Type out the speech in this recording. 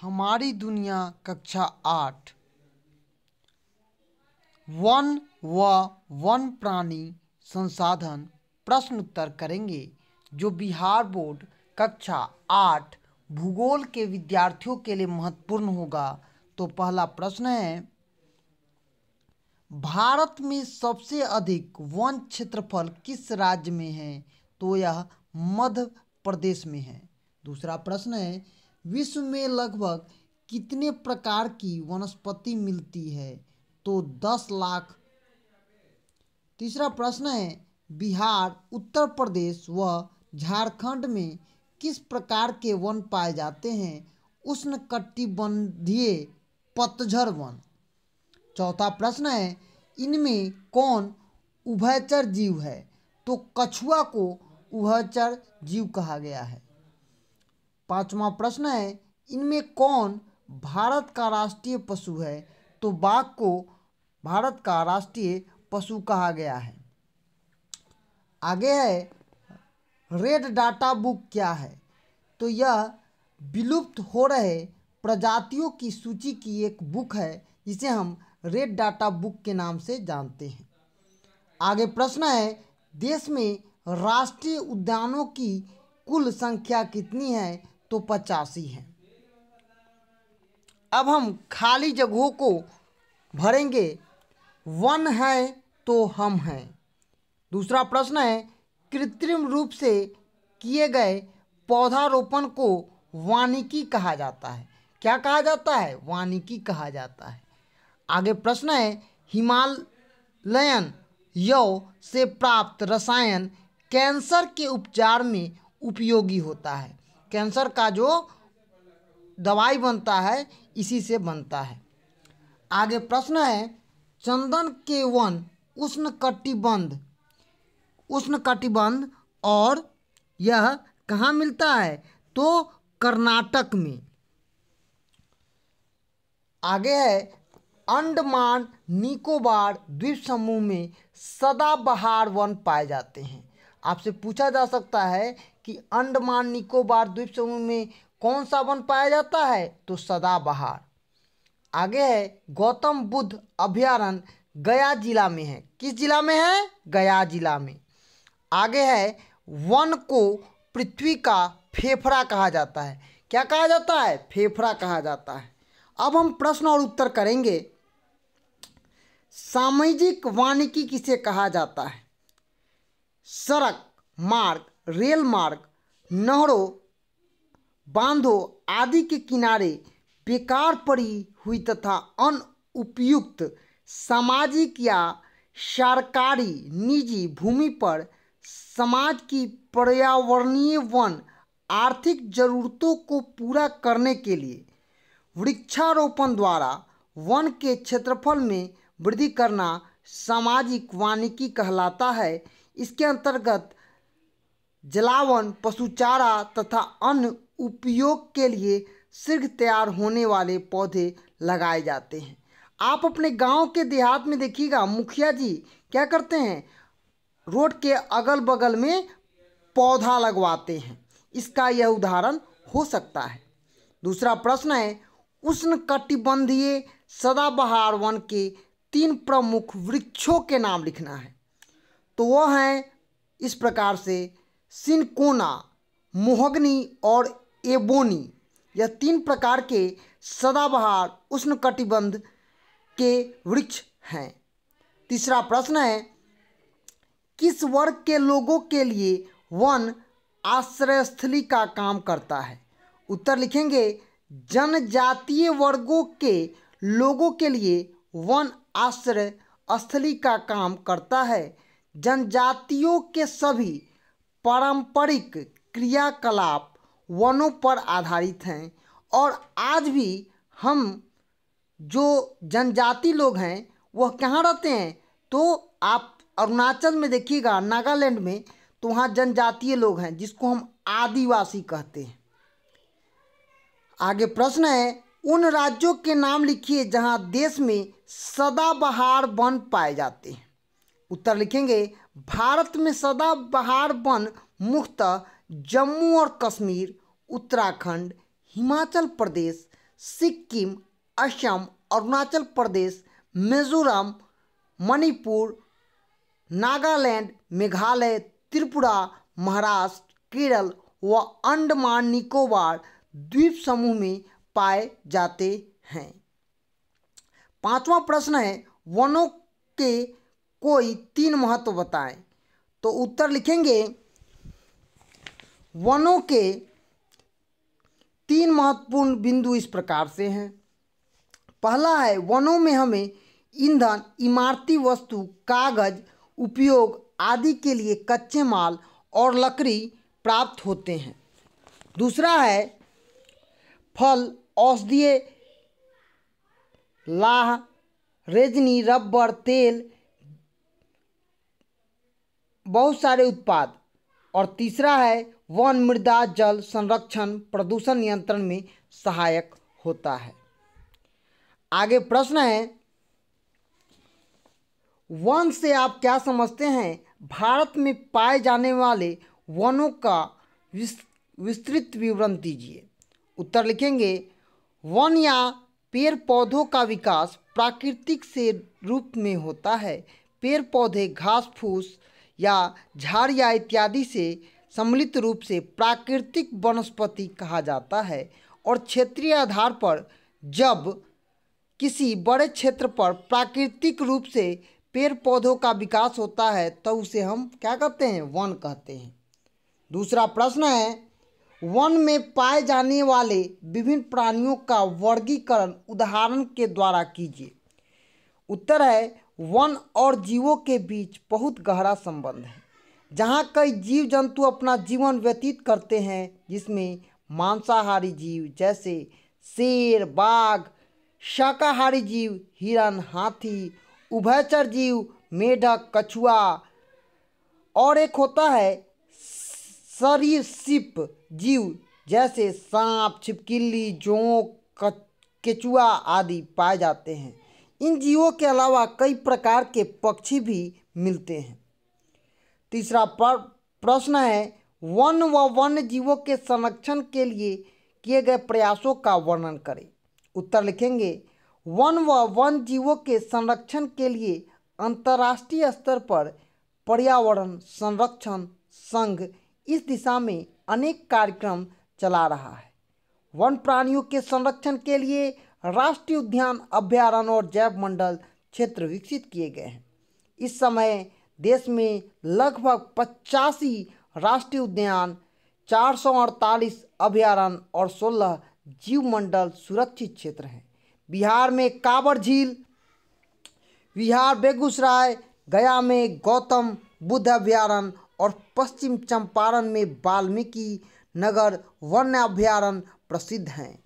हमारी दुनिया कक्षा आठ वन व वन प्राणी संसाधन प्रश्न उत्तर करेंगे जो बिहार बोर्ड कक्षा आठ भूगोल के विद्यार्थियों के लिए महत्वपूर्ण होगा तो पहला प्रश्न है भारत में सबसे अधिक वन क्षेत्रफल किस राज्य में है तो यह मध्य प्रदेश में है दूसरा प्रश्न है विश्व में लगभग कितने प्रकार की वनस्पति मिलती है तो दस लाख तीसरा प्रश्न है बिहार उत्तर प्रदेश व झारखंड में किस प्रकार के वन पाए जाते हैं उष्ण कटिबंधीय पतझर वन चौथा प्रश्न है इनमें कौन उभयचर जीव है तो कछुआ को उभयचर जीव कहा गया है पांचवा प्रश्न है इनमें कौन भारत का राष्ट्रीय पशु है तो बाघ को भारत का राष्ट्रीय पशु कहा गया है आगे है रेड डाटा बुक क्या है तो यह विलुप्त हो रहे प्रजातियों की सूची की एक बुक है जिसे हम रेड डाटा बुक के नाम से जानते हैं आगे प्रश्न है देश में राष्ट्रीय उद्यानों की कुल संख्या कितनी है तो पचासी हैं अब हम खाली जगहों को भरेंगे वन है तो हम हैं दूसरा प्रश्न है कृत्रिम रूप से किए गए पौधारोपण को वानिकी कहा जाता है क्या कहा जाता है वानिकी कहा जाता है आगे प्रश्न है हिमालयन यौ से प्राप्त रसायन कैंसर के उपचार में उपयोगी होता है कैंसर का जो दवाई बनता है इसी से बनता है आगे प्रश्न है चंदन के वन उष्ण कटिबंध उष्ण कटिबंध और यह कहाँ मिलता है तो कर्नाटक में आगे है अंडमान निकोबार द्वीप समूह में सदाबहार वन पाए जाते हैं आपसे पूछा जा सकता है कि अंडमान निकोबार द्वीप समूह में कौन सा वन पाया जाता है तो सदाबहार आगे है गौतम बुद्ध अभ्यारण गया जिला में है किस जिला में है गया जिला में आगे है वन को पृथ्वी का फेफड़ा कहा जाता है क्या कहा जाता है फेफड़ा कहा जाता है अब हम प्रश्न और उत्तर करेंगे सामाजिक वानिकी किसे कहा जाता है सड़क मार्ग रेल मार्ग नहरों बांधों आदि के किनारे बेकार पड़ी हुई तथा अन उपयुक्त सामाजिक या सरकारी निजी भूमि पर समाज की पर्यावरणीय वन आर्थिक जरूरतों को पूरा करने के लिए वृक्षारोपण द्वारा वन के क्षेत्रफल में वृद्धि करना सामाजिक वानिकी कहलाता है इसके अंतर्गत जलावन पशु चारा तथा अन्य उपयोग के लिए शीघ्र तैयार होने वाले पौधे लगाए जाते हैं आप अपने गांव के देहात में देखिएगा मुखिया जी क्या करते हैं रोड के अगल बगल में पौधा लगवाते हैं इसका यह उदाहरण हो सकता है दूसरा प्रश्न है उष्ण कटिबंधीय सदाबहार वन के तीन प्रमुख वृक्षों के नाम लिखना है तो वह हैं इस प्रकार से सिनकोना मोहग्नी और एबोनी यह तीन प्रकार के सदाबहार उष्णकटिबंध के वृक्ष हैं तीसरा प्रश्न है किस वर्ग के लोगों के लिए वन आश्रयस्थली का काम करता है उत्तर लिखेंगे जनजातीय वर्गों के लोगों के लिए वन आश्रय स्थली का काम करता है जनजातियों के सभी पारंपरिक क्रियाकलाप वनों पर आधारित हैं और आज भी हम जो जनजाति लोग हैं वह कहाँ रहते हैं तो आप अरुणाचल में देखिएगा नागालैंड में तो वहाँ जनजातीय लोग हैं जिसको हम आदिवासी कहते हैं आगे प्रश्न है उन राज्यों के नाम लिखिए जहाँ देश में सदाबहार वन पाए जाते हैं उत्तर लिखेंगे भारत में सदा बहार वन मुख्त जम्मू और कश्मीर उत्तराखंड हिमाचल प्रदेश सिक्किम असम अरुणाचल प्रदेश मिजोरम मणिपुर नागालैंड मेघालय त्रिपुरा महाराष्ट्र केरल व अंडमान निकोबार द्वीप समूह में पाए जाते हैं पांचवा प्रश्न है वनों के कोई तीन महत्व बताएं तो उत्तर लिखेंगे वनों के तीन महत्वपूर्ण बिंदु इस प्रकार से हैं पहला है वनों में हमें ईंधन इमारती वस्तु कागज उपयोग आदि के लिए कच्चे माल और लकड़ी प्राप्त होते हैं दूसरा है फल औषधीय लाह रेजनी रबर तेल बहुत सारे उत्पाद और तीसरा है वन मृदा जल संरक्षण प्रदूषण नियंत्रण में सहायक होता है आगे प्रश्न है वन से आप क्या समझते हैं भारत में पाए जाने वाले वनों का विस्तृत विवरण दीजिए उत्तर लिखेंगे वन या पेड़ पौधों का विकास प्राकृतिक से रूप में होता है पेड़ पौधे घास फूस या झाड़िया इत्यादि से सम्मिलित रूप से प्राकृतिक वनस्पति कहा जाता है और क्षेत्रीय आधार पर जब किसी बड़े क्षेत्र पर प्राकृतिक रूप से पेड़ पौधों का विकास होता है तो उसे हम क्या कहते हैं वन कहते हैं दूसरा प्रश्न है वन में पाए जाने वाले विभिन्न प्राणियों का वर्गीकरण उदाहरण के द्वारा कीजिए उत्तर है वन और जीवों के बीच बहुत गहरा संबंध है जहाँ कई जीव जंतु अपना जीवन व्यतीत करते हैं जिसमें मांसाहारी जीव जैसे शेर बाघ शाकाहारी जीव हिरण हाथी उभयचर जीव मेढक कछुआ और एक होता है सिप जीव जैसे सांप छिपकिली जोंक केचुआ आदि पाए जाते हैं इन जीवों के अलावा कई प्रकार के पक्षी भी मिलते हैं तीसरा प्रश्न है वन व वन्य जीवों के संरक्षण के लिए किए गए प्रयासों का वर्णन करें उत्तर लिखेंगे वन व वन जीवों के संरक्षण के लिए अंतर्राष्ट्रीय स्तर पर पर्यावरण संरक्षण संघ इस दिशा में अनेक कार्यक्रम चला रहा है वन प्राणियों के संरक्षण के लिए राष्ट्रीय उद्यान अभ्यारण्य और जैव मंडल क्षेत्र विकसित किए गए हैं इस समय देश में लगभग पचासी राष्ट्रीय उद्यान चार सौ अड़तालीस अभ्यारण्य और सोलह जीवमंडल सुरक्षित क्षेत्र हैं बिहार में कांवर झील बिहार बेगूसराय गया में गौतम बुद्ध अभ्यारण्य और पश्चिम चंपारण में वाल्मीकि नगर वन्य अभ्यारण्य प्रसिद्ध हैं